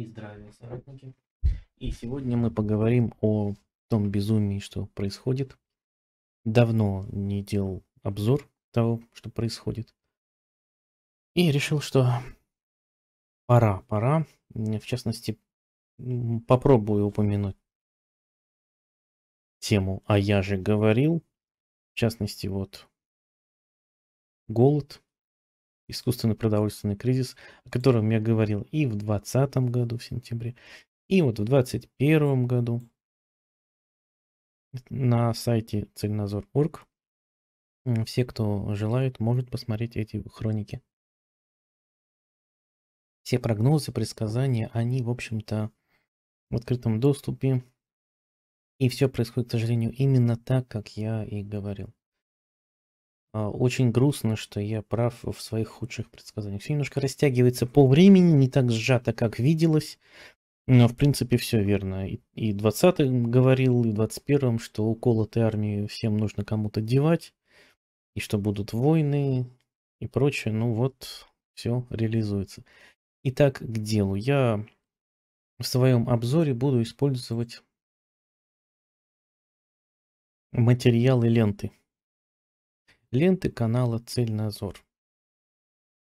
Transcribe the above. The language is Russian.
И здравия, соратники. И сегодня мы поговорим о том безумии, что происходит. Давно не делал обзор того, что происходит. И решил, что пора, пора. В частности, попробую упомянуть тему «А я же говорил». В частности, вот голод, искусственный продовольственный кризис, о котором я говорил и в 2020 году, в сентябре, и вот в 2021 году на сайте цигназор.орг. Все, кто желает, может посмотреть эти хроники. Все прогнозы, предсказания, они, в общем-то, в открытом доступе. И все происходит, к сожалению, именно так, как я и говорил. А, очень грустно, что я прав в своих худших предсказаниях. Все немножко растягивается по времени, не так сжато, как виделось. Но, в принципе, все верно. И 20-м говорил, и 21-м, что уколотые армии всем нужно кому-то девать, и что будут войны и прочее. Ну вот, все реализуется. Итак, к делу. Я в своем обзоре буду использовать материалы ленты ленты канала «Цельнозор».